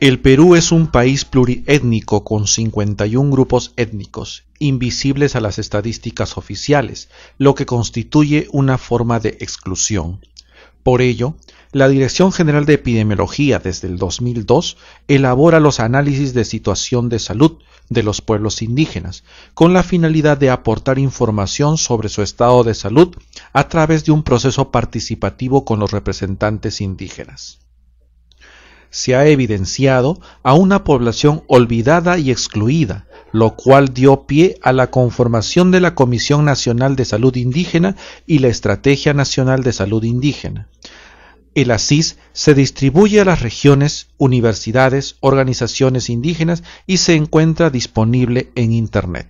El Perú es un país pluriétnico con 51 grupos étnicos, invisibles a las estadísticas oficiales, lo que constituye una forma de exclusión. Por ello, la Dirección General de Epidemiología desde el 2002 elabora los análisis de situación de salud de los pueblos indígenas, con la finalidad de aportar información sobre su estado de salud a través de un proceso participativo con los representantes indígenas se ha evidenciado a una población olvidada y excluida, lo cual dio pie a la conformación de la Comisión Nacional de Salud Indígena y la Estrategia Nacional de Salud Indígena. El ASIS se distribuye a las regiones, universidades, organizaciones indígenas y se encuentra disponible en Internet.